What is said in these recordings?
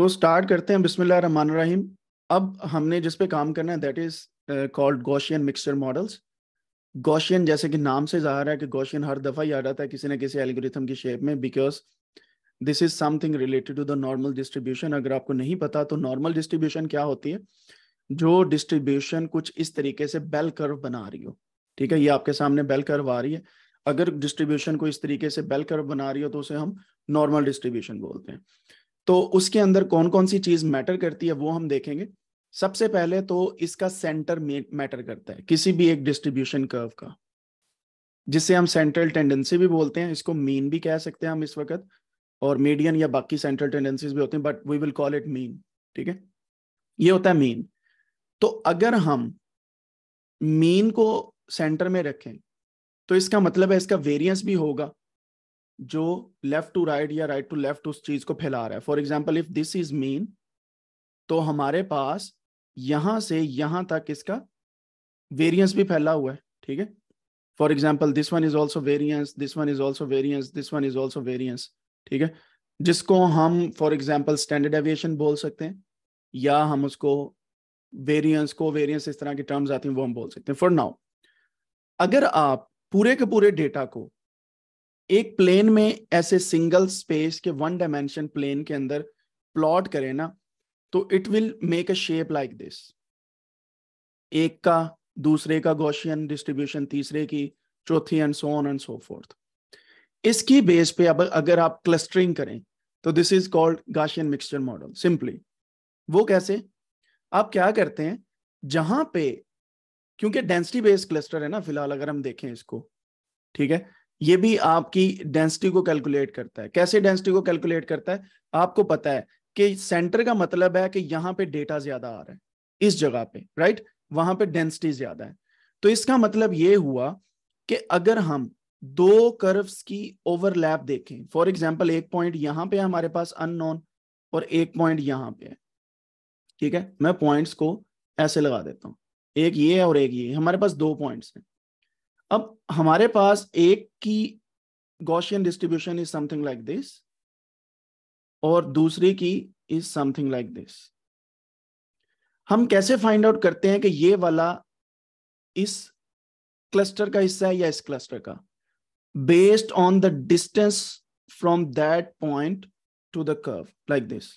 तो स्टार्ट करते हैं बिस्मिल्लाह रहीम अब हमने जिस पे काम करना है that is called Gaussian mixture models Gaussian जैसे कि नाम से जाहिर है कि गोशियन हर दफ़ा ही आ जाता है किसी ना किसी एल्गोरिथम की शेप में because this is something related to the normal distribution अगर आपको नहीं पता तो नॉर्मल डिस्ट्रीब्यूशन क्या होती है जो डिस्ट्रीब्यूशन कुछ इस तरीके से बेल कर्व बना रही हो ठीक है ये आपके सामने बेल कर्व आ रही है अगर डिस्ट्रीब्यूशन को इस तरीके से बेल कर्व बना रही हो तो उसे हम नॉर्मल डिस्ट्रीब्यूशन बोलते हैं तो उसके अंदर कौन कौन सी चीज मैटर करती है वो हम देखेंगे सबसे पहले तो इसका सेंटर मैटर करता है किसी भी एक डिस्ट्रीब्यूशन कर्व का जिसे हम सेंट्रल टेंडेंसी भी बोलते हैं इसको मीन भी कह सकते हैं हम इस वक्त और मीडियन या बाकी सेंट्रल टेंडेंसीज भी होते हैं but we will call it mean ठीक है ये होता है मीन तो अगर हम मीन को सेंटर में रखें तो इसका मतलब है इसका वेरियंस भी होगा जो लेफ्ट टू राइट या राइट टू लेफ्ट उस चीज को फैला रहा है for example if this is mean तो हमारे पास यहां से यहां तक इसका वेरियंस भी फैला हुआ है ठीक है for example this one is also variance this one is also variance this one is also variance ठीक है जिसको हम फॉर एग्जाम्पल स्टैंडर्ड एविएशन बोल सकते हैं या हम उसको वेरियंस को वेरियंस इस तरह की टर्म्स आती हैं वो हम बोल सकते हैं फॉर नाउ अगर आप पूरे के पूरे डेटा को एक प्लेन में ऐसे सिंगल स्पेस के वन डायमेंशन प्लेन के अंदर प्लॉट करें ना तो it will make a shape like this एक का दूसरे का गोशियन डिस्ट्रीब्यूशन तीसरे की चौथी and so on and so fourth इसकी बेस पे अब अगर आप क्लस्टरिंग करें तो this is called Gaussian mixture model simply वो कैसे आप क्या करते हैं जहां पे क्योंकि डेंसिटी बेस्ड क्लस्टर है ना फिलहाल अगर हम देखें इसको ठीक है ये भी आपकी डेंसिटी को कैलकुलेट करता है कैसे डेंसिटी को कैलकुलेट करता है आपको पता है कि सेंटर का मतलब है कि यहाँ पे डेटा ज्यादा आ रहा है इस जगह पे राइट वहां पे डेंसिटी ज्यादा है तो इसका मतलब ये हुआ कि अगर हम दो कर्व्स की ओवरलैप देखें फॉर एग्जाम्पल एक पॉइंट यहाँ पे हमारे पास अननोन और एक पॉइंट यहाँ पे है ठीक है मैं पॉइंट्स को ऐसे लगा देता हूँ एक ये है और एक ये हमारे पास दो पॉइंट्स हैं अब हमारे पास एक की Gaussian distribution is something like this और दूसरे की इज समथिंग लाइक दिस हम कैसे फाइंड आउट करते हैं कि ये वाला इस क्लस्टर का हिस्सा है या इस क्लस्टर का based on the distance from that point to the curve like this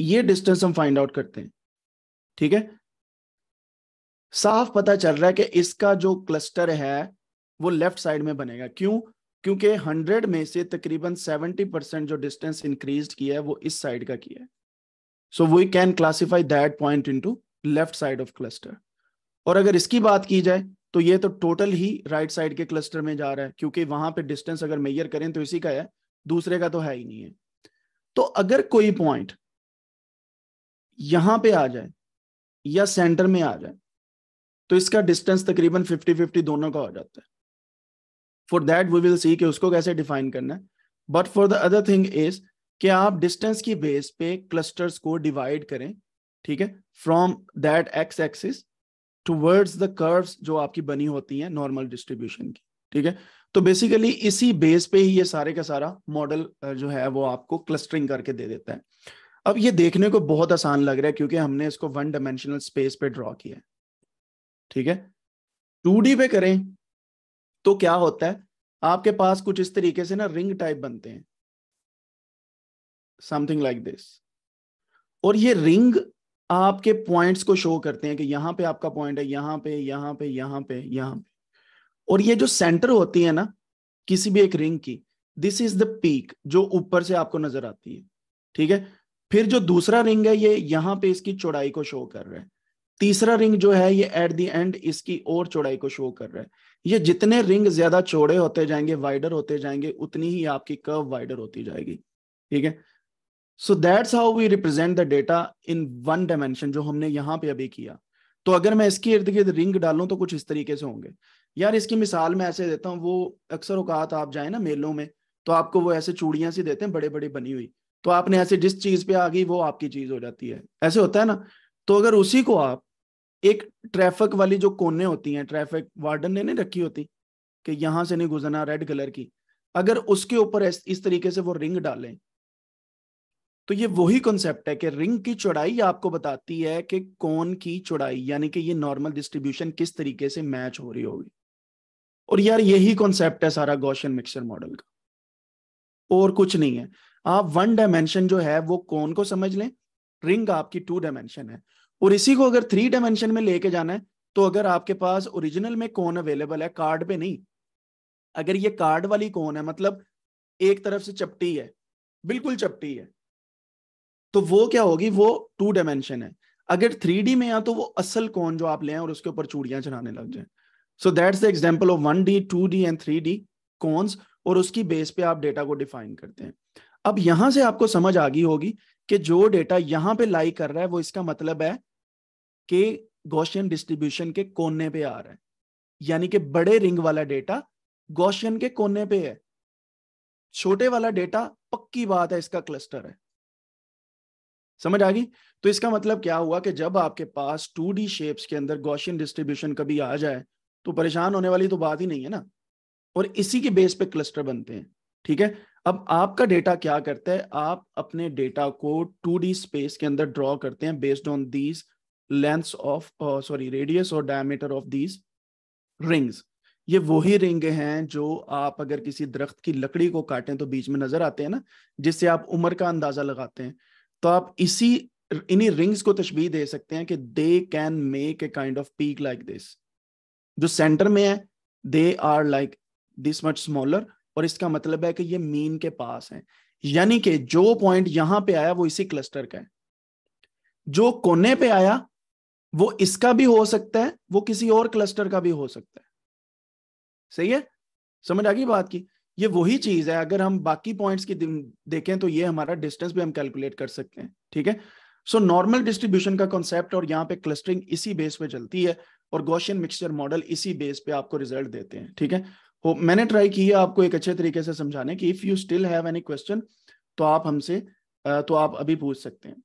ये डिस्टेंस हम फाइंड आउट करते हैं ठीक है साफ पता चल रहा है कि इसका जो क्लस्टर है वो लेफ्ट साइड में बनेगा क्यों क्योंकि 100 में से तकरीबन 70 परसेंट जो डिस्टेंस इंक्रीज किया है वो इस साइड का किया है so we can classify that point into left side of cluster और अगर इसकी बात की जाए तो ये तो टोटल ही राइट right साइड के क्लस्टर में जा रहा है क्योंकि वहां पर डिस्टेंस अगर मेयर करें तो इसी का है दूसरे का तो है ही नहीं है तो अगर कोई पॉइंट यहां पर आ जाए या सेंटर में आ जाए तो इसका डिस्टेंस तकरीबन फिफ्टी फिफ्टी दोनों का हो जाता है for that we will see कि उसको कैसे डिफाइन करना है but for the other thing is कि आप डिस्टेंस की बेस पे क्लस्टर्स को डिवाइड करें ठीक है from that X axis towards the curves जो आपकी बनी होती हैं नॉर्मल डिस्ट्रीब्यूशन की ठीक है तो बेसिकली इसी बेस पे ही ये सारे का सारा मॉडल जो है वो आपको क्लस्टरिंग करके दे देता है अब ये देखने को बहुत आसान लग रहा है क्योंकि हमने इसको वन डायमेंशनल स्पेस पे ड्रॉ किया है ठीक है टू पे करें तो क्या होता है आपके पास कुछ इस तरीके से ना रिंग टाइप बनते हैं समथिंग लाइक दिस और ये रिंग आपके पॉइंट्स को शो करते हैं कि यहां पे आपका पॉइंट है यहां पे यहां पे यहां पे यहां पे और ये जो सेंटर होती है ना किसी भी एक रिंग की दिस इज द पीक जो ऊपर से आपको नजर आती है ठीक है फिर जो दूसरा रिंग है ये यहां पे इसकी चौड़ाई को शो कर रहा है तीसरा रिंग जो है ये एट द एंड इसकी और चौड़ाई को शो कर रहा है ये जितने रिंग ज्यादा चौड़े होते जाएंगे वाइडर होते जाएंगे उतनी ही आपकी कर्व वाइडर होती जाएगी ठीक है so that's how we represent the data in one dimension जो हमने यहां पे अभी किया तो अगर मैं इसके इर्द गिर्द रिंग डालू तो कुछ इस तरीके से होंगे यार इसकी मिसाल मैं ऐसे देता हूँ वो अक्सर औकात आप जाए ना मेलों में तो आपको वो ऐसे चूड़ियां सी देते हैं बड़े बड़े बनी हुई तो आपने ऐसे जिस चीज पे आ गई वो आपकी चीज हो जाती है ऐसे होता है ना तो अगर उसी को आप एक ट्रैफिक वाली जो कोने होती हैं ट्रैफिक वार्डन ने नहीं रखी होती कि यहां से नहीं गुजरना रेड कलर की अगर उसके ऊपर इस तरीके से वो रिंग डालें तो ये वही कॉन्सेप्ट है कि रिंग की चौड़ाई आपको बताती है कि कौन की चौड़ाई यानी कि ये नॉर्मल डिस्ट्रीब्यूशन किस तरीके से मैच हो रही होगी और यार यही कॉन्सेप्ट है सारा गौशन मिक्सर मॉडल का और कुछ नहीं है आप वन डायमेंशन जो है वो कौन को समझ लें रिंग आपकी टू डायमेंशन है और इसी को अगर थ्री डायमेंशन में लेके जाना है तो अगर आपके पास ओरिजिनल में कौन अवेलेबल है कार्ड पे नहीं अगर ये कार्ड वाली कौन है मतलब एक तरफ से चपटी है बिल्कुल चपटी है तो वो क्या होगी वो टू डायमेंशन है अगर थ्री डी में आ तो वो असल कौन जो आप ले और उसके ऊपर चूड़ियां चढ़ाने लग जाए so that's the example of one D two D and three D cones और उसकी बेस पे आप डेटा को डिफाइन करते हैं अब यहां से आपको समझ आ गई होगी कि जो डेटा यहां पे लाई कर रहा है वो इसका मतलब है के गौशियन डिस्ट्रीब्यूशन के कोने पे आ रहा है यानी कि बड़े रिंग वाला डेटा गौशियन के कोने पे है छोटे वाला डेटा पक्की बात है इसका क्लस्टर है समझ आ गई तो इसका मतलब क्या हुआ कि जब आपके पास टू डी शेप्स के अंदर गौशियन डिस्ट्रीब्यूशन कभी आ जाए तो परेशान होने वाली तो बात ही नहीं है ना और इसी के बेस पे क्लस्टर बनते हैं ठीक है अब आपका डेटा क्या करता है आप अपने डेटा को टू डी स्पेस के अंदर ड्रॉ करते हैं based on these length of sorry radius और डायमीटर ऑफ दीज रिंग्स ये वही रिंग हैं जो आप अगर किसी दरख्त की लकड़ी को काटें तो बीच में नजर आते हैं ना जिससे आप उम्र का अंदाजा लगाते हैं तो आप इसी इन्हीं रिंग्स को तशबी दे सकते हैं कि they can make a kind of peak like this जो सेंटर में है they are like this much smaller और इसका मतलब है कि ये मीन के पास है यानी कि जो पॉइंट यहां पे आया वो इसी क्लस्टर का है जो कोने पे आया वो इसका भी हो सकता है वो किसी और क्लस्टर का भी हो सकता है सही है समझ आ गई बात की ये वही चीज है अगर हम बाकी पॉइंट्स की देखें तो ये हमारा डिस्टेंस भी हम कैलकुलेट कर सकते हैं ठीक है सो नॉर्मल डिस्ट्रीब्यूशन का कॉन्सेप्ट और यहाँ पे क्लस्टरिंग इसी बेस पे चलती है और गोशियन मिक्सचर मॉडल इसी बेस पे आपको रिजल्ट देते हैं ठीक है हो मैंने ट्राई किया आपको एक अच्छे तरीके से समझाने की if you still have any question तो आप हमसे तो आप अभी पूछ सकते हैं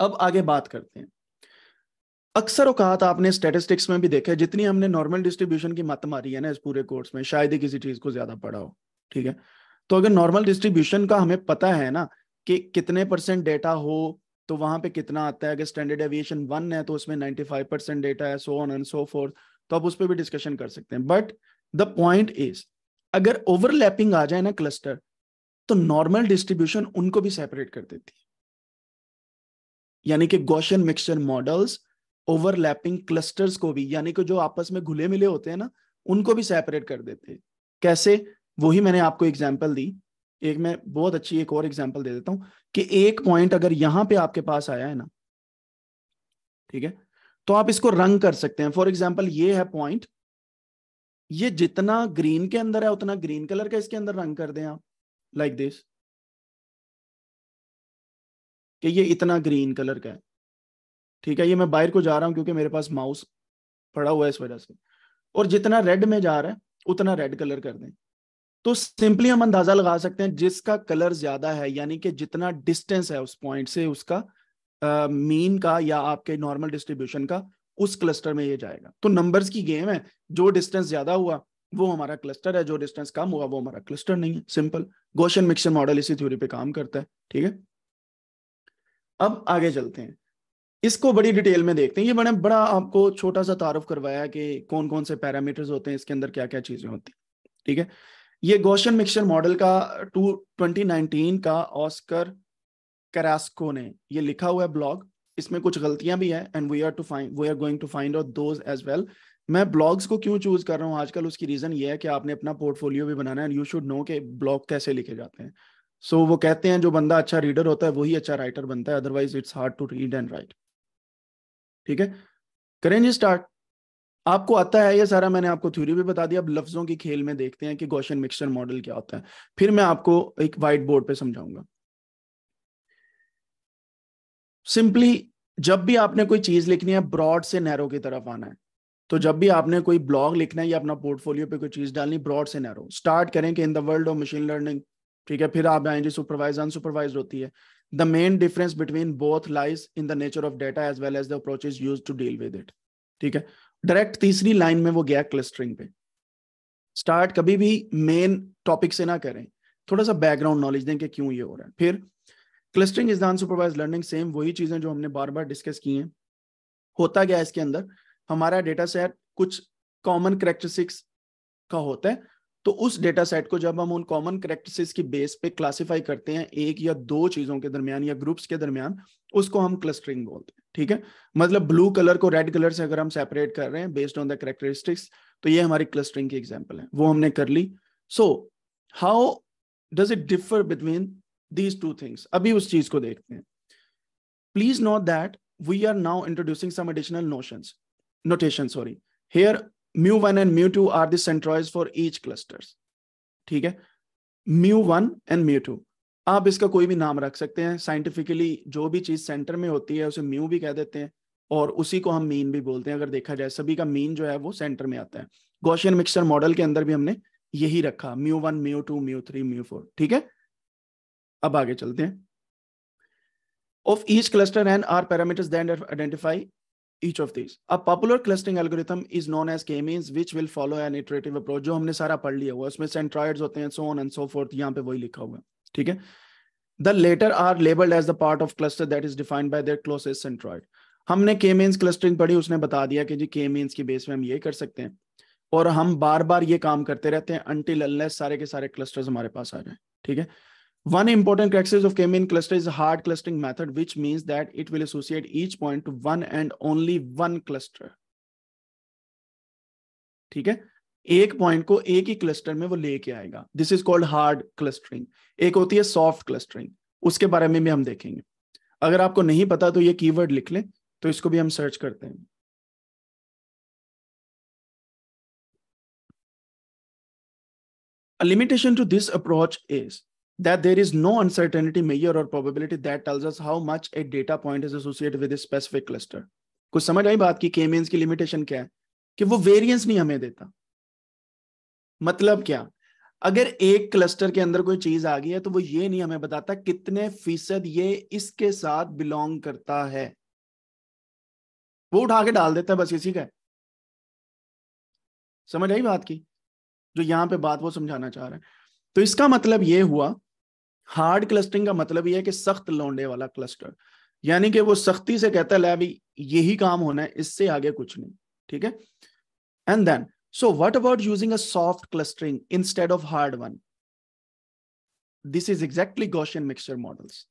अब आगे बात करते हैं अक्सर कहा था आपने स्टेटिस्टिक्स में भी देखा है जितनी हमने नॉर्मल डिस्ट्रीब्यूशन की मत मारी है ना इस पूरे कोर्स में शायद ही किसी चीज को ज्यादा पढ़ा हो ठीक है तो अगर नॉर्मल डिस्ट्रीब्यूशन का हमें पता है ना कि कितने परसेंट डेटा हो तो वहां पे कितना आता है अगर स्टैंडर्ड एविएशन वन है तो उसमें फाइव परसेंट डेटा है so on and so forth तो आप उस पर भी डिस्कशन कर सकते हैं बट द पॉइंट इज अगर ओवरलैपिंग आ जाए ना क्लस्टर तो नॉर्मल डिस्ट्रीब्यूशन उनको भी सेपरेट कर देती है यानी कि Gaussian mixture models overlapping clusters को भी यानी कि जो आपस में घुले मिले होते हैं ना उनको भी सेपरेट कर देते कैसे वही मैंने आपको एग्जाम्पल दी एक मैं बहुत अच्छी एक और एग्जाम्पल दे देता हूँ कि एक पॉइंट अगर यहां पे आपके पास आया है ना ठीक है तो आप इसको रंग कर सकते हैं फॉर एग्जाम्पल ये है पॉइंट ये जितना ग्रीन के अंदर है उतना ग्रीन कलर का इसके अंदर रंग कर दें आप लाइक like दिस कि ये इतना ग्रीन कलर का है ठीक है ये मैं बाहर को जा रहा हूँ क्योंकि मेरे पास माउस पड़ा हुआ है इस वजह से और जितना रेड में जा रहा है उतना रेड कलर कर दें तो सिंपली हम अंदाजा लगा सकते हैं जिसका कलर ज्यादा है यानी कि जितना डिस्टेंस है उस पॉइंट से उसका मीन uh, का या आपके नॉर्मल डिस्ट्रीब्यूशन का उस क्लस्टर में ये जाएगा तो नंबर्स की गेम है जो डिस्टेंस ज्यादा हुआ वो हमारा क्लस्टर है जो डिस्टेंस कम हुआ वो हमारा क्लस्टर नहीं है सिंपल गोशन मिक्सर मॉडल इसी थ्योरी पे काम करता है ठीक है अब आगे चलते हैं इसको बड़ी डिटेल में देखते हैं ये मैंने बड़ा आपको छोटा सा तारुफ करवाया कि कौन कौन से पैरामीटर्स होते हैं इसके अंदर क्या क्या चीजें होती हैं ठीक है ये गोशन मिक्सचर मॉडल का टू का ऑस्कर करास्को ने ये लिखा हुआ है ब्लॉग इसमें कुछ गलतियां भी है and we are to find we are going to find out those as well मैं ब्लॉग्स को क्यों चूज कर रहा हूँ आजकल उसकी रीजन ये है कि आपने अपना पोर्टफोलियो भी बनाना है एंड यू शुड नो कि ब्लॉग कैसे लिखे जाते हैं सो so, वो कहते हैं जो बंदा अच्छा रीडर होता है वही अच्छा राइटर बनता है otherwise it's hard to read and write ठीक है करें जी स्टार्ट आपको आता है ये सारा मैंने आपको थ्योरी भी बता दी अब लफ्जों के खेल में देखते हैं कि गौशन मिक्सचर मॉडल क्या होता है फिर मैं आपको एक व्हाइट बोर्ड पे समझाऊंगा सिंपली जब भी आपने कोई चीज लिखनी है ब्रॉड से नैरो की तरफ आना है तो जब भी आपने कोई ब्लॉग लिखना है या अपना पोर्टफोलियो पे कोई चीज डालनी ब्रॉड से नैरो स्टार्ट करें कि in the world of machine learning ठीक है फिर आप आएंगे सुपरवाइज अनसुपरवाइज होती है the main difference between both lies in the nature of data as well as the is use to deal with it ठीक है डायरेक्ट तीसरी लाइन में वो गया क्लस्टरिंग पे स्टार्ट कभी भी मेन टॉपिक से ना करें थोड़ा सा बैकग्राउंड नॉलेज दें कि क्यों ये हो रहा है फिर clustering is the unsupervise learning same वही चीजें जो हमने बार बार डिस्कस की हैं होता गया इसके अंदर हमारा डेटा सेट कुछ कॉमन करेक्टरिस्टिक्स का होता है तो उस डेटा सेट को जब हम उन कॉमन करेक्टिस की बेस पे क्लासिफाई करते हैं एक या दो चीजों के दरमियान या ग्रुप्स के दरमियान उसको हम क्लस्टरिंग बोलते हैं ठीक है मतलब ब्लू कलर को रेड कलर से अगर हम सेपरेट कर रहे हैं बेस्ड ऑन द करेक्टरिस्टिक्स तो ये हमारी क्लस्टरिंग की एग्जाम्पल है वो हमने कर ली so how does it differ between these two things अभी उस चीज को देखते हैं please note that we are now introducing some additional notion notation sorry here mu one and mu two are the for each clusters ठीक है mu one and mu two आप इसका कोई भी नाम रख सकते हैं साइंटिफिकली जो भी चीज सेंटर में होती है उसे म्यू भी कह देते हैं और उसी को हम मीन भी बोलते हैं अगर देखा जाए सभी का मीन जो है वो सेंटर में आता है गोशियन मिक्सचर मॉडल के अंदर भी हमने यही रखा mu one mu two mu three mu four ठीक है अब आगे चलते हैं of each cluster and are parameters then identify each of these. A popular clustering algorithm is known as k-means, which will follow an iterative approach. जो हमने सारा पढ़ लिया हुआ usme centroids hote hain so on and so forth. yahan pe wahi likha hua hai theek hai The later are labeled as the part of cluster that is defined by their closest centroid. हमने k-means clustering पढ़ी, उसने बता दिया कि जी k-means की base में हम ये कर सकते हैं, और हम बार-बार ये काम करते रहते हैं until unless सारे के सारे क्लस्टर्स हमारे पास आ जाए, ठीक है? One important characteristic of k-mean cluster is a hard clustering method, which means that it will associate each point to one and only one cluster. ठीक है एक पॉइंट को एक ही क्लस्टर में वो लेके आएगा this is called hard clustering एक होती है सॉफ्ट क्लस्टरिंग उसके बारे में भी हम देखेंगे अगर आपको नहीं पता तो ये कीवर्ड लिख लें तो इसको भी हम सर्च करते हैं A limitation to this approach is that there is no uncertainty measure or probability that tells us how much a data point is associated with a specific cluster कुछ समझ आई बात की k means की limitation क्या है कि वो variance नहीं हमें देता मतलब क्या अगर एक क्लस्टर के अंदर कोई चीज आ गई है तो वो ये नहीं हमें बताता कितने फीसद ये इसके साथ बिलोंग करता है वो उठा के डाल देता है बस इसी का समझ आई बात की जो यहां पे बात वो समझाना चाह रहे हैं तो इसका मतलब ये हुआ हार्ड क्लस्टरिंग का मतलब यह है कि सख्त लौंडे वाला क्लस्टर यानी कि वो सख्ती से कहता है अभी यही काम होना है इससे आगे कुछ नहीं ठीक है and then so what about using a soft clustering instead of hard one this is exactly Gaussian mixture models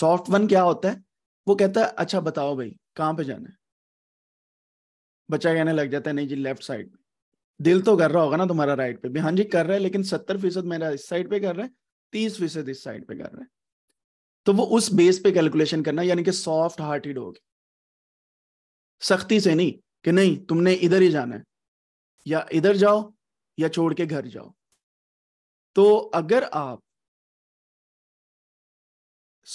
soft one क्या होता है वो कहता है अच्छा बताओ भाई कहां पे जाना है बच्चा कहने लग जाता है नहीं जी लेफ्ट साइड दिल तो कर रहा होगा ना तुम्हारा राइट पे भी हाँ जी कर रहा है लेकिन सत्तर फीसद मेरा इस साइड पे कर रहा है तीस फीसद इस साइड पे कर रहे हैं तो वो उस बेस पे कैलकुलेशन करना यानी कि सॉफ्ट हार्टेड होगी सख्ती से नहीं कि नहीं तुमने इधर ही जाना है या इधर जाओ या छोड़ के घर जाओ तो अगर आप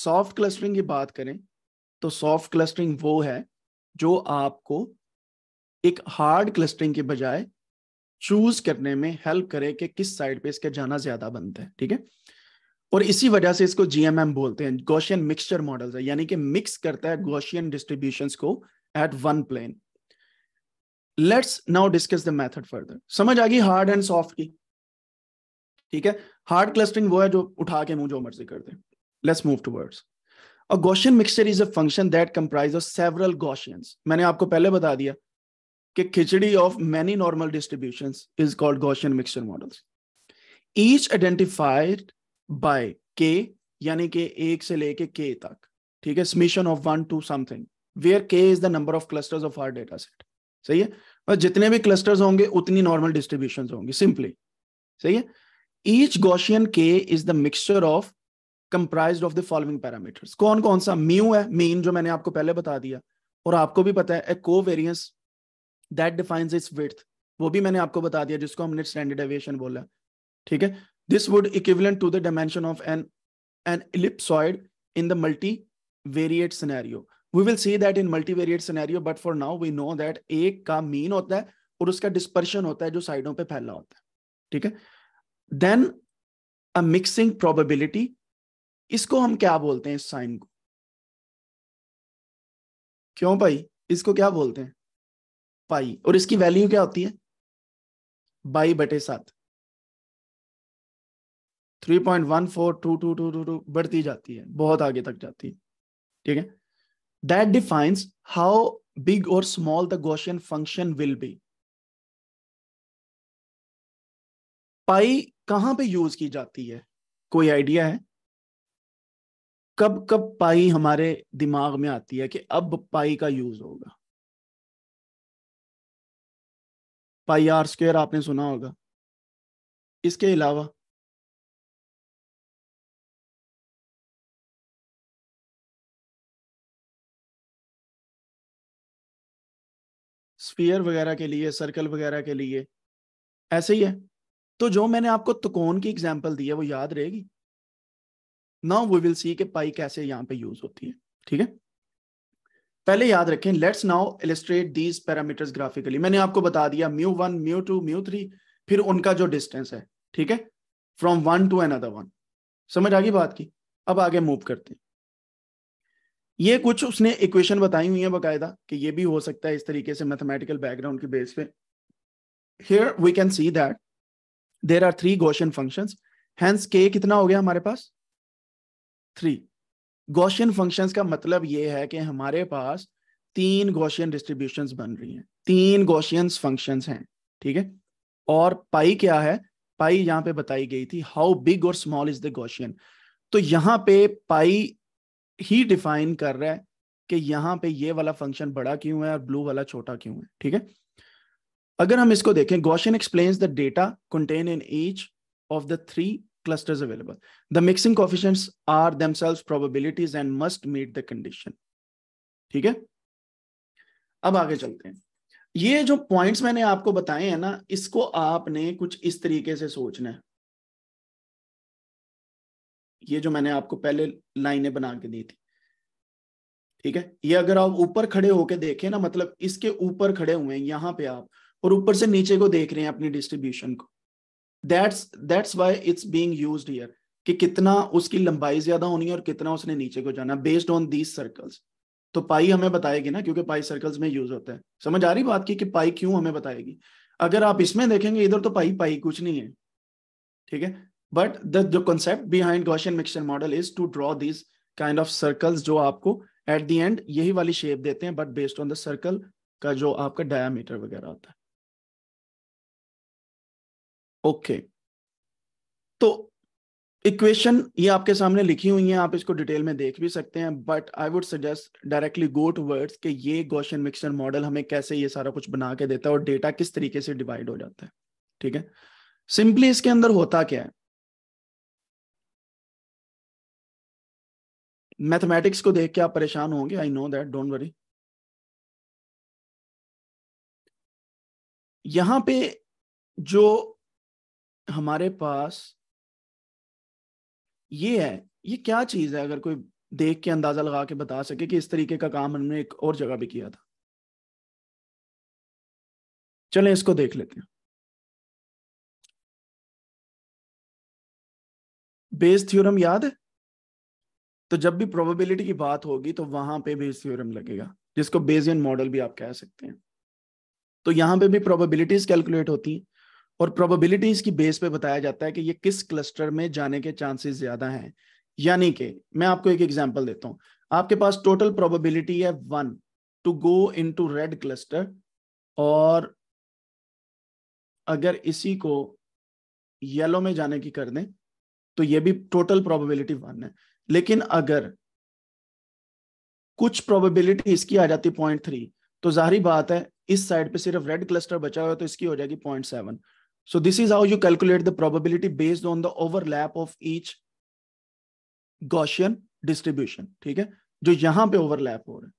सॉफ्ट क्लस्टरिंग की बात करें तो सॉफ्ट क्लस्टरिंग वो है जो आपको एक हार्ड क्लस्टरिंग के बजाय चूज करने में हेल्प करे कि किस साइड पे इसके जाना ज्यादा बनता है ठीक है और इसी वजह से इसको जीएमएम बोलते हैं गोशियन मिक्सचर मॉडल है यानी कि मिक्स करता है गोशियन डिस्ट्रीब्यूशन को at one plane let's now discuss the method further समझ आ गई हार्ड एंड सॉफ्ट की ठीक है हार्ड क्लस्टरिंग वो है जो उठा के मुंह जो मर्जी कर दे let's move towards a Gaussian mixture is a function that comprise of several Gaussians मैंने आपको पहले बता दिया कि khichdi of many normal distribution is called Gaussian mixture models each identified by k यानी कि एक से लेके के तक ठीक है summation of one two something where k is the number of clusters of our data set सही है और जितने भी क्लस्टर्स होंगे उतनी नॉर्मल डिस्ट्रीब्यूशन होंगी सिंपली सही है each Gaussian k is the mixture of comprise of the following parameters कौन कौन सा म्यू है मीन जो मैंने आपको पहले बता दिया और आपको भी पता है covariance that define its with वो भी मैंने आपको बता दिया जिसको हमने स्टैंडर्ड एविएशन बोला ठीक है This would equivalent to the dimension of an, an ellipsoid in the multivariate scenario. We will see that in multivariate scenario, but for now we know that a ka mean hota hai aur uska dispersion hota hai jo sideon pe phaila hota hai theek hai then a mixing probability isko hum kya bolte hain इस sign को क्यों भाई इसको क्या बोलते हैं पाई और इसकी वैल्यू क्या होती है बाई बटे सात three point one four two two two two two बढ़ती जाती है बहुत आगे तक जाती है ठीक है दैट डिफाइंस हाउ बिग और small the Gaussian function will be pi कहां पे यूज की जाती है कोई आइडिया है कब कब पाई हमारे दिमाग में आती है कि अब पाई का यूज होगा पाई आर स्क्वेयर आपने सुना होगा इसके अलावा स्फीयर वगैरह के लिए सर्कल वगैरह के लिए ऐसे ही है तो जो मैंने आपको तुकोन की एग्जाम्पल दी है वो याद रहेगी नाउ वी विल सी के पाई कैसे यहाँ पे यूज होती है ठीक है पहले याद रखें let's now illustrate these parameters graphically मैंने आपको बता दिया mu one mu two mu three फिर उनका जो डिस्टेंस है ठीक है from one to another one समझ आ गई बात की अब आगे मूव करते हैं ये कुछ उसने इक्वेशन बताई हुई है बाकायदा कि ये भी हो सकता है इस तरीके से मैथमेटिकल बैकग्राउंड के बेस पे here we can see that there are three Gaussian function हैंस के कितना हो गया हमारे पास थ्री गोशियन फंक्शन का मतलब ये है कि हमारे पास तीन गोशियन डिस्ट्रीब्यूशन बन रही हैं तीन गोशियन फंक्शन हैं ठीक है और पाई क्या है पाई यहाँ पे बताई गई थी हाउ बिग और स्मॉल इज द गोशियन तो यहां पे पाई ही डिफाइन कर रहा है कि यहां पे ये वाला फंक्शन बड़ा क्यों है और ब्लू वाला छोटा क्यों है ठीक है अगर हम इसको देखें Gaussian explain the data contain in each of the three clusters available. The mixing coefficients are themselves probabilities and must meet the condition ठीक है अब आगे चलते हैं ये जो पॉइंट्स मैंने आपको बताए हैं ना इसको आपने कुछ इस तरीके से सोचना है ये जो मैंने आपको पहले लाइनें बना के दी थी ठीक है ये अगर आप ऊपर खड़े होके देखें ना मतलब इसके ऊपर खड़े हुए हैं यहाँ पे आप और ऊपर से नीचे को देख रहे हैं अपनी डिस्ट्रीब्यूशन को that's that's why it's being use here कि कितना उसकी लंबाई ज्यादा होनी है और कितना उसने नीचे को जाना बेस्ड ऑन दीज सर्कल्स तो पाई हमें बताएगी ना क्योंकि पाई सर्कल्स में यूज होता है समझ आ रही बात की कि पाई क्यों हमें बताएगी अगर आप इसमें देखेंगे इधर तो पाई पाई कुछ नहीं है ठीक है but the concept behind Gaussian mixture model is to draw these kind of circles जो आपको एट द एंड यही वाली शेप देते हैं but based on the circle का जो आपका डायामीटर वगैरह होता है ओके okay. तो इक्वेशन ये आपके सामने लिखी हुई है आप इसको डिटेल में देख भी सकते हैं but I would suggest directly go towards कि ये गौशन मिक्सचर मॉडल हमें कैसे ये सारा कुछ बना के देता है और डेटा किस तरीके से डिवाइड हो जाता है ठीक है सिंपली इसके अंदर होता क्या है मैथमेटिक्स को देख के आप परेशान होंगे I know that don't worry यहां पे जो हमारे पास ये है ये क्या चीज है अगर कोई देख के अंदाजा लगा के बता सके कि इस तरीके का काम हमने एक और जगह भी किया था चलें इसको देख लेते हैं बेस थ्योरम याद है तो जब भी प्रोबेबिलिटी की बात होगी तो वहां पे भी थ्योरम लगेगा जिसको बेजियन मॉडल भी आप कह सकते हैं तो यहाँ पे भी प्रोबेबिलिटीज कैलकुलेट होती और प्रोबेबिलिटीज की बेस पे बताया जाता है कि ये किस क्लस्टर में जाने के चांसेस ज्यादा हैं यानी कि मैं आपको एक एग्जांपल देता हूँ आपके पास टोटल प्रोबेबिलिटी है one to go into red cluster और अगर इसी को येलो में जाने की कर दें तो ये भी टोटल प्रोबेबिलिटी वन है लेकिन अगर कुछ प्रोबेबिलिटी इसकी आ जाती पॉइंट थ्री तो जाहरी बात है इस साइड पे सिर्फ रेड क्लस्टर बचा हुआ तो इसकी हो जाएगी point seven so this is how you calculate the probability based on the overlap of each Gaussian distribution ठीक है जो यहां पे ओवरलैप हो रहा है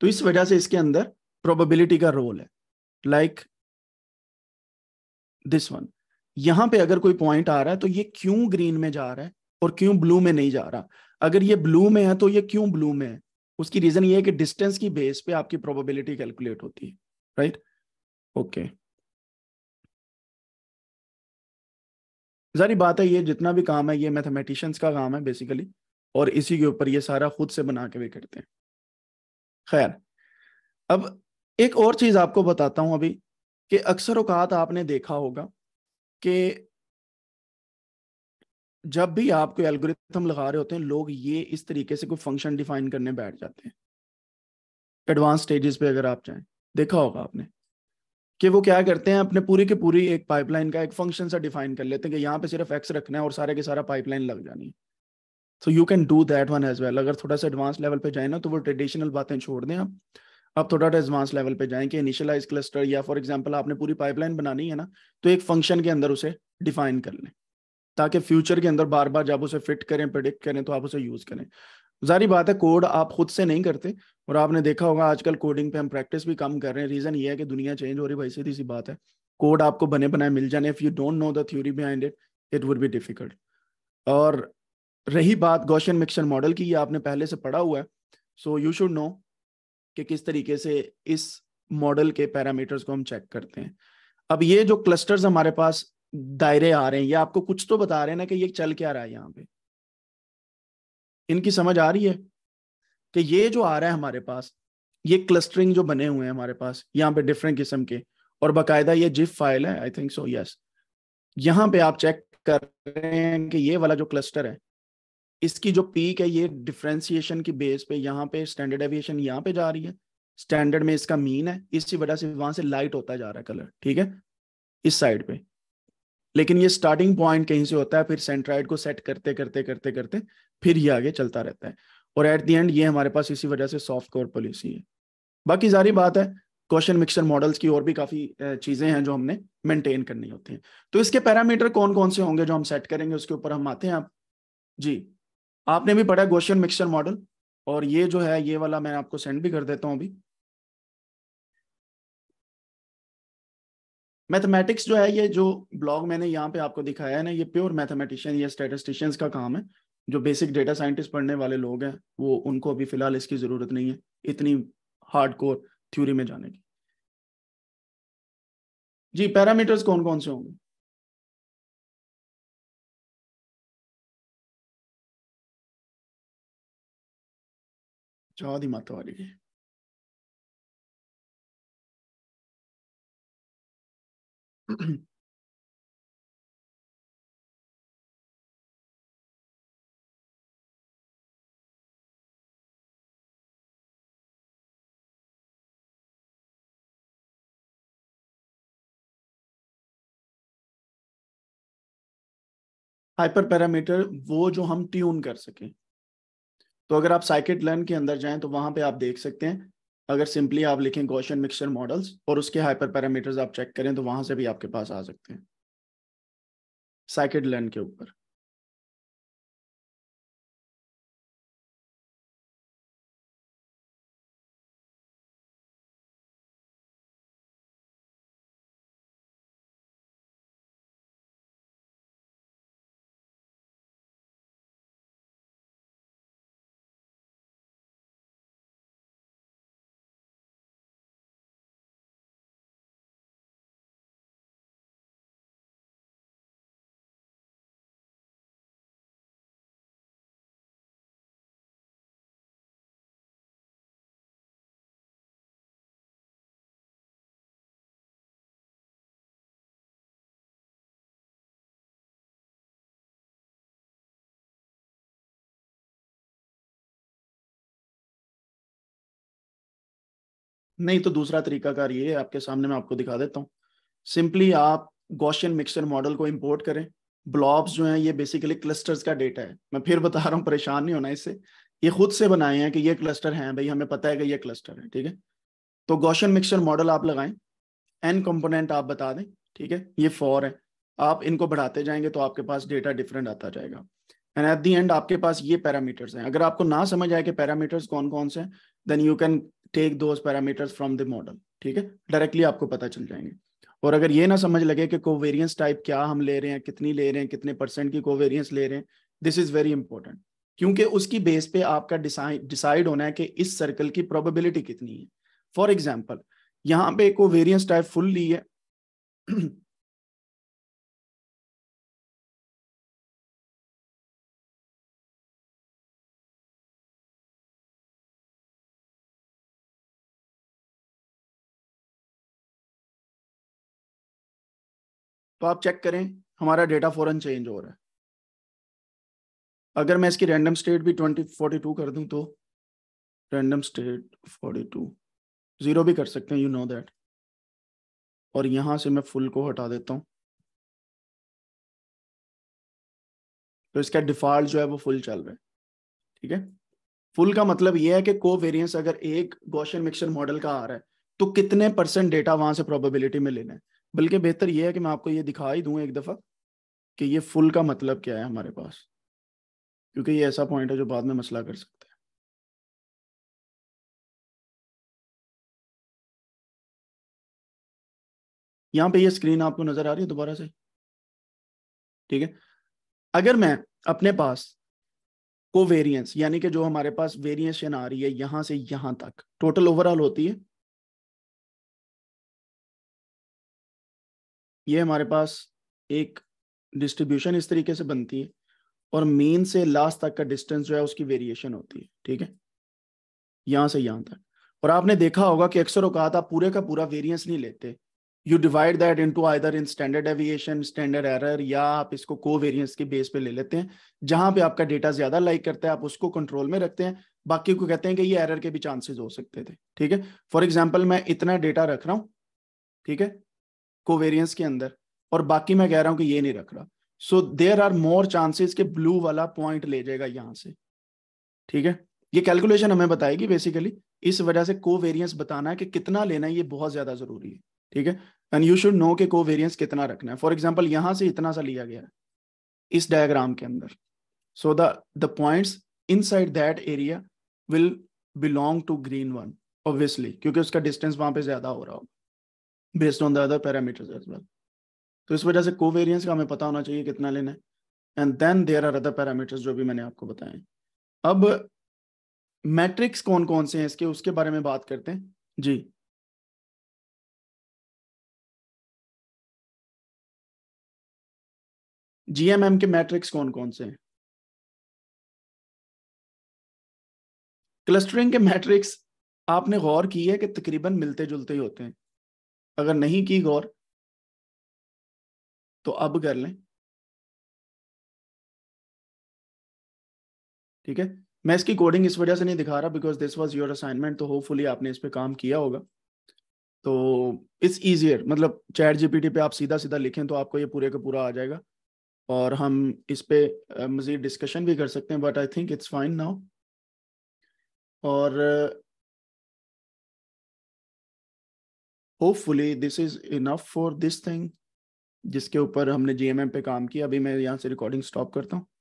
तो इस वजह से इसके अंदर प्रोबेबिलिटी का रोल है लाइक दिस वन यहां पे अगर कोई पॉइंट आ रहा है तो ये क्यों ग्रीन में जा रहा है और क्यों ब्लू में नहीं जा रहा अगर ये ब्लू में है तो ये क्यों ब्लू में है उसकी रीजन ये है कि डिस्टेंस की बेस पे आपकी प्रोबेबिलिटी कैलकुलेट होती है राइट ओके जारी बात है ये जितना भी काम है ये मैथमेटिशियंस का काम है बेसिकली और इसी के ऊपर ये सारा खुद से बना के भी करते हैं खैर अब एक और चीज आपको बताता हूं अभी कि अक्सर औकात आपने देखा होगा कि जब भी आप कोई एल्गोरिथम लगा रहे होते हैं लोग ये इस तरीके से कोई फंक्शन डिफाइन करने बैठ जाते हैं एडवांस स्टेजेस पे अगर आप जाएं देखा होगा आपने कि वो क्या करते हैं अपने पूरी की पूरी एक पाइपलाइन का एक फंक्शन सा डिफाइन कर लेते हैं कि यहाँ पे सिर्फ एक्स रखना है और सारे के सारा पाइपलाइन लग जानी है so you can do that one as well अगर थोड़ा सा एडवांस लेवल पे जाए ना तो वो ट्रेडिशनल बातें छोड़ दें आप आप थोड़ा एडवांस लेवल पे जाएं कि इनिशियलाइज क्लस्टर या फॉर एग्जाम्पल आपने पूरी पाइपलाइन बनानी है ना तो एक फंक्शन के अंदर उसे डिफाइन कर लें ताकि फ्यूचर के अंदर बार बार जब उसे फिट करें प्रडिक्ट करें तो आप उसे यूज करें जारी बात है कोड आप खुद से नहीं करते और आपने देखा होगा आजकल कोडिंग पे हम प्रैक्टिस भी कम कर रहे हैं रीजन ये है कि दुनिया चेंज हो रही भाई सीधी सी बात है कोड आपको बने बनाए मिल जाने if you don't know the theory behind it it would be difficult और रही बात गौशन मिक्सर मॉडल की ये आपने पहले से पढ़ा हुआ है सो यू शुड नो कि किस तरीके से इस मॉडल के पैरामीटर्स को हम चेक करते हैं अब ये जो क्लस्टर्स हमारे पास दायरे आ रहे हैं या आपको कुछ तो बता रहे हैं ना कि ये चल क्या रहा है यहाँ पे इनकी समझ आ रही है कि ये जो आ रहा है हमारे पास ये क्लस्टरिंग जो बने हुए हैं हमारे पास यहाँ पे डिफरेंट किस्म के और बाकायदा ये जिफ फाइल है आई थिंक सो यस यहाँ पे आप चेक कर रहे हैं कि ये वाला जो क्लस्टर है इसकी जो पीक है ये डिफ्रेंसिएशन की बेस पे यहाँ पे स्टैंडर्ड एविएशन यहाँ पे जा रही है स्टैंडर्ड में इसका मीन है इसी वजह से वहां से लाइट होता जा रहा है कलर ठीक है इस साइड पे लेकिन ये स्टार्टिंग पॉइंट कहीं से होता है फिर सेंट्राइड को सेट करते करते करते करते फिर ये आगे चलता रहता है और एट दी एंड ये हमारे पास इसी वजह से सॉफ्ट कोर पॉलिसी है बाकी जारी बात है क्वेश्चन मिक्सर मॉडल्स की और भी काफी चीजें हैं जो हमने मेंटेन करनी होती हैं तो इसके पैरामीटर कौन कौन से होंगे जो हम सेट करेंगे उसके ऊपर हम आते हैं आप जी आपने भी पढ़ा क्वेश्चन मिक्सर मॉडल और ये जो है ये वाला मैं आपको सेंड भी कर देता हूँ अभी मैथमेटिक्स जो है ये जो ब्लॉग मैंने यहाँ पे आपको दिखाया है ना ये प्योर मैथमेटिशियन या स्टेटिस्टिशियंस का काम है जो बेसिक डेटा साइंटिस्ट पढ़ने वाले लोग हैं वो उनको अभी फिलहाल इसकी जरूरत नहीं है इतनी हार्ड कोर थ्योरी में जाने की जी पैरामीटर्स कौन कौन से होंगे चौधरी माता वाली हाइपर पैरामीटर वो जो हम ट्यून कर सकें तो अगर आप साइकिट लर्न के अंदर जाएं तो वहां पे आप देख सकते हैं अगर सिंपली आप लिखें गोशन मिक्सचर मॉडल्स और उसके हाइपर पैरामीटर्स आप चेक करें तो वहां से भी आपके पास आ सकते हैं साइकेड लैंड के ऊपर नहीं तो दूसरा तरीका कार ये आपके सामने मैं आपको दिखा देता हूँ सिंपली आप गोशियन मिक्सचर मॉडल को इम्पोर्ट करें ब्लॉब्स जो हैं ये बेसिकली क्लस्टर्स का डेटा है मैं फिर बता रहा हूँ परेशान नहीं होना इससे ये खुद से बनाए हैं कि ये क्लस्टर हैं भाई हमें पता है कि ये क्लस्टर है ठीक है तो गोशन मिक्सचर मॉडल आप लगाएं एन कंपोनेंट आप बता दें ठीक है ये फोर है आप इनको बढ़ाते जाएंगे तो आपके पास डेटा डिफरेंट आता जाएगा एंड एट दी एंड आपके पास ये पैरामीटर्स हैं अगर आपको ना समझ आए कि पैरामीटर्स कौन कौन से हैं then you can take those parameters from the model ठीक है डायरेक्टली आपको पता चल जाएंगे और अगर ये ना समझ लगे कि कोवेरियंस टाइप क्या हम ले रहे हैं कितनी ले रहे हैं कितने परसेंट की कोवेरियंस ले रहे हैं दिस इज वेरी इंपॉर्टेंट क्योंकि उसकी बेस पे आपका डिसाइड होना है कि इस सर्कल की प्रोबेबिलिटी कितनी है फॉर एग्जाम्पल यहाँ पे कोवेरियंस टाइप फुल ली है तो आप चेक करें हमारा डेटा फौरन चेंज हो रहा है अगर मैं इसकी रैंडम स्टेट भी ट्वेंटी फोर्टी टू कर दूं तो random state forty two zero भी कर सकते हैं यू नो दैट और यहां से मैं फुल को हटा देता हूं तो इसका डिफॉल्ट जो है वो फुल चल रहा है ठीक है फुल का मतलब ये है कि को वेरियंस अगर एक गोशन मिक्सर मॉडल का आ रहा है तो कितने परसेंट डेटा वहां से प्रोबेबिलिटी में लेना है बल्कि बेहतर यह है कि मैं आपको ये दिखा ही दूँ एक दफ़ा कि ये फुल का मतलब क्या है हमारे पास क्योंकि ये ऐसा पॉइंट है जो बाद में मसला कर सकता है यहाँ पे ये स्क्रीन आपको नज़र आ रही है दोबारा से ठीक है अगर मैं अपने पास को वेरियंस यानी कि जो हमारे पास वेरिएशन आ रही है यहाँ से यहाँ तक टोटल ओवरऑल होती है ये हमारे पास एक डिस्ट्रीब्यूशन इस तरीके से बनती है और मेन से लास्ट तक का डिस्टेंस जो है उसकी वेरिएशन होती है ठीक है यहां से यहां तक और आपने देखा होगा कि अक्सर औकात आप पूरे का पूरा वेरिएंस नहीं लेते you divide that into either in standard deviation standard error या आप इसको को वेरियंस के बेस पे ले लेते हैं जहां पे आपका डेटा ज्यादा लाइक करता है आप उसको कंट्रोल में रखते हैं बाकी को कहते हैं कि ये एरर के भी चांसेस हो सकते थे ठीक है फॉर एग्जाम्पल मैं इतना डेटा रख रहा हूँ ठीक है कोवेरियंस के अंदर और बाकी मैं कह रहा हूं कि ये नहीं रख रहा so there are more chances के ब्लू वाला पॉइंट ले जाएगा यहां से ठीक है ये कैलकुलेशन हमें बताएगी बेसिकली इस वजह से कोवेरियंस बताना है कि कितना लेना है ये बहुत ज्यादा जरूरी है ठीक है एंड यू शुड नो को कोवेरियंस कितना रखना है फॉर एग्जाम्पल यहां से इतना सा लिया गया है इस डायग्राम के अंदर so the point inside that area will belong to green one obviously क्योंकि उसका डिस्टेंस वहां पे ज्यादा हो रहा होगा based on the other parameters as well तो इस वजह से कोवेरियंस का हमें पता होना चाहिए कितना लेना है and then there are other parameters जो भी मैंने आपको बताए अब मैट्रिक्स कौन कौन से हैं इसके उसके बारे में बात करते हैं जी जीएमएम के मैट्रिक्स कौन कौन से हैं क्लस्टरिंग के मैट्रिक्स आपने गौर की है कि तकरीबन मिलते जुलते ही होते हैं अगर नहीं की गौर तो अब कर लें ठीक है मैं इसकी कोडिंग इस वजह से नहीं दिखा रहा because this was your assignment तो होपफुली आपने इस पर काम किया होगा तो इट्स ईजियर मतलब चैट जीपीटी पे आप सीधा सीधा लिखें तो आपको ये पूरे का पूरा आ जाएगा और हम इस पर मज़ीद डिस्कशन भी कर सकते हैं but I think it's fine now और hopefully this is enough for this thing जिसके ऊपर हमने जीएमएम पे काम किया अभी मैं यहाँ से रिकॉर्डिंग स्टॉप करता हूँ